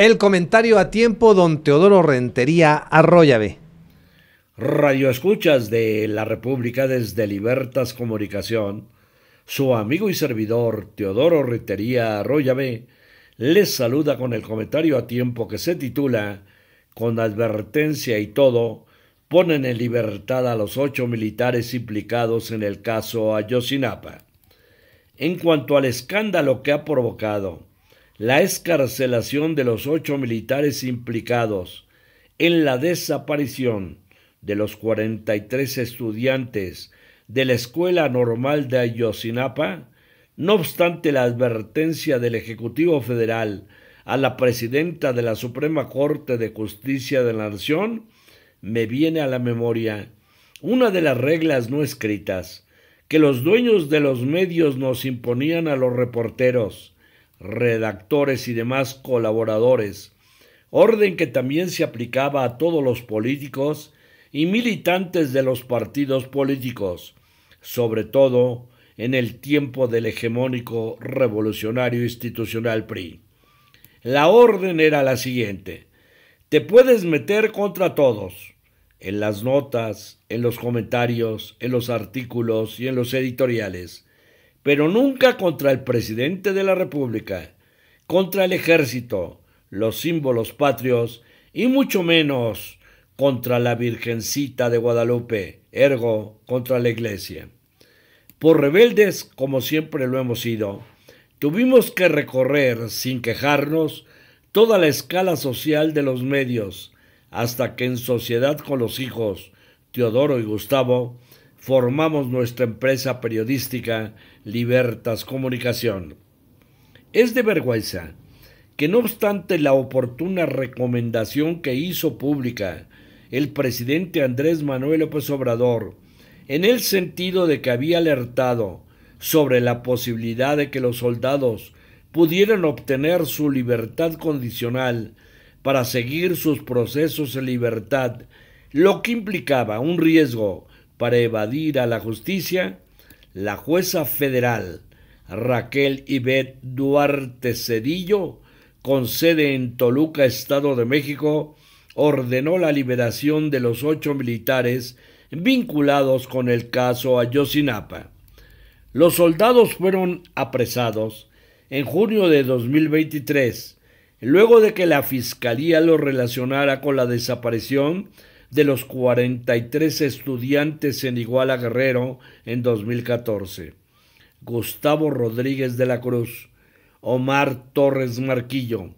El comentario a tiempo, don Teodoro Rentería Arroyave. Radio Escuchas de la República desde Libertas Comunicación, su amigo y servidor Teodoro Rentería Arroyave les saluda con el comentario a tiempo que se titula Con advertencia y todo, ponen en libertad a los ocho militares implicados en el caso Ayosinapa. En cuanto al escándalo que ha provocado la escarcelación de los ocho militares implicados en la desaparición de los 43 estudiantes de la Escuela Normal de Ayosinapa, no obstante la advertencia del Ejecutivo Federal a la presidenta de la Suprema Corte de Justicia de la Nación, me viene a la memoria una de las reglas no escritas que los dueños de los medios nos imponían a los reporteros, redactores y demás colaboradores, orden que también se aplicaba a todos los políticos y militantes de los partidos políticos, sobre todo en el tiempo del hegemónico revolucionario institucional PRI. La orden era la siguiente. Te puedes meter contra todos, en las notas, en los comentarios, en los artículos y en los editoriales pero nunca contra el presidente de la República, contra el ejército, los símbolos patrios y mucho menos contra la Virgencita de Guadalupe, ergo contra la Iglesia. Por rebeldes, como siempre lo hemos sido, tuvimos que recorrer, sin quejarnos, toda la escala social de los medios, hasta que en sociedad con los hijos, Teodoro y Gustavo, formamos nuestra empresa periodística Libertas Comunicación. Es de vergüenza que no obstante la oportuna recomendación que hizo pública el presidente Andrés Manuel López Obrador, en el sentido de que había alertado sobre la posibilidad de que los soldados pudieran obtener su libertad condicional para seguir sus procesos en libertad, lo que implicaba un riesgo para evadir a la justicia, la jueza federal Raquel Ibet Duarte Cedillo, con sede en Toluca, Estado de México, ordenó la liberación de los ocho militares vinculados con el caso Ayosinapa. Los soldados fueron apresados en junio de 2023, luego de que la Fiscalía los relacionara con la desaparición de los 43 estudiantes en Iguala Guerrero en 2014. Gustavo Rodríguez de la Cruz, Omar Torres Marquillo,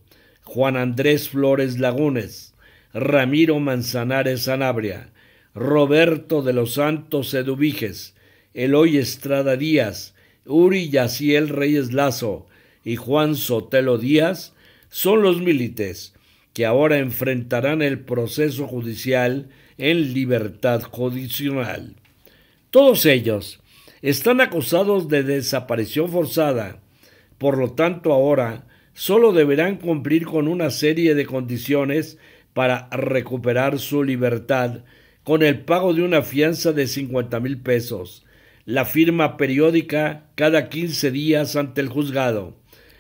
Juan Andrés Flores Lagunes, Ramiro Manzanares Sanabria, Roberto de los Santos Eduviges, Eloy Estrada Díaz, Uri Yaciel Reyes Lazo y Juan Sotelo Díaz son los milites que ahora enfrentarán el proceso judicial en libertad condicional. Todos ellos están acusados de desaparición forzada, por lo tanto ahora solo deberán cumplir con una serie de condiciones para recuperar su libertad con el pago de una fianza de 50 mil pesos, la firma periódica cada 15 días ante el juzgado,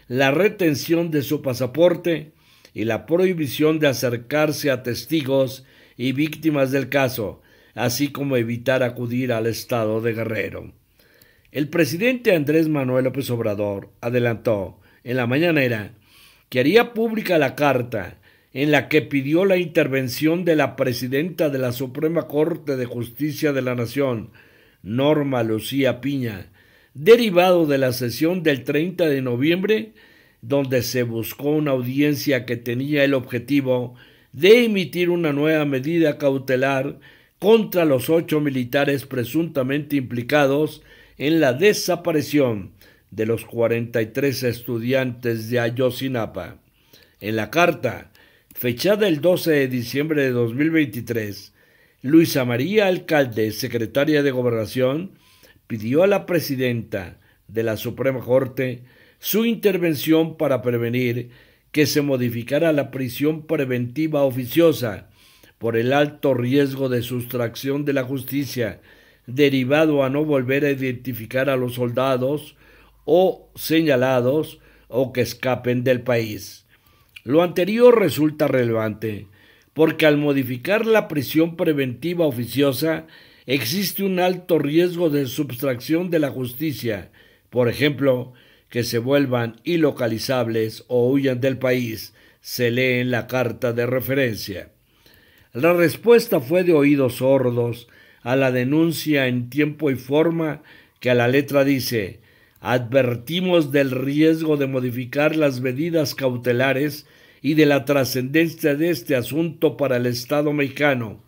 la retención de su pasaporte y la prohibición de acercarse a testigos y víctimas del caso, así como evitar acudir al estado de Guerrero. El presidente Andrés Manuel López Obrador adelantó en la mañanera que haría pública la carta en la que pidió la intervención de la presidenta de la Suprema Corte de Justicia de la Nación, Norma Lucía Piña, derivado de la sesión del 30 de noviembre donde se buscó una audiencia que tenía el objetivo de emitir una nueva medida cautelar contra los ocho militares presuntamente implicados en la desaparición de los 43 estudiantes de Ayotzinapa. En la carta, fechada el 12 de diciembre de 2023, Luisa María Alcalde, secretaria de Gobernación, pidió a la presidenta de la Suprema Corte su intervención para prevenir que se modificara la prisión preventiva oficiosa por el alto riesgo de sustracción de la justicia derivado a no volver a identificar a los soldados o señalados o que escapen del país. Lo anterior resulta relevante porque al modificar la prisión preventiva oficiosa existe un alto riesgo de sustracción de la justicia. Por ejemplo, que se vuelvan ilocalizables o huyan del país, se lee en la carta de referencia. La respuesta fue de oídos sordos a la denuncia en tiempo y forma que a la letra dice, advertimos del riesgo de modificar las medidas cautelares y de la trascendencia de este asunto para el Estado mexicano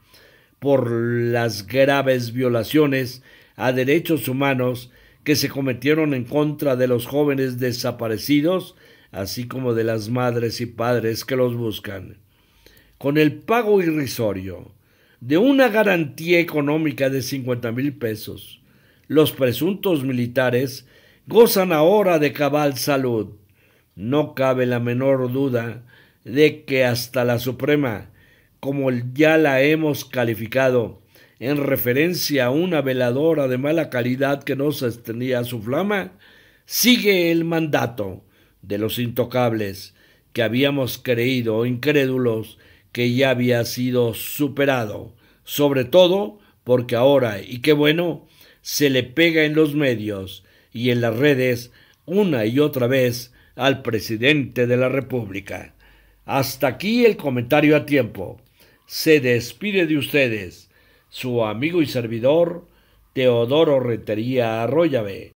por las graves violaciones a derechos humanos que se cometieron en contra de los jóvenes desaparecidos, así como de las madres y padres que los buscan. Con el pago irrisorio de una garantía económica de 50 mil pesos, los presuntos militares gozan ahora de cabal salud. No cabe la menor duda de que hasta la Suprema, como ya la hemos calificado, en referencia a una veladora de mala calidad que no sostenía su flama, sigue el mandato de los intocables que habíamos creído incrédulos que ya había sido superado, sobre todo porque ahora, y qué bueno, se le pega en los medios y en las redes una y otra vez al presidente de la República. Hasta aquí el comentario a tiempo. Se despide de ustedes su amigo y servidor Teodoro Retería Arroyave,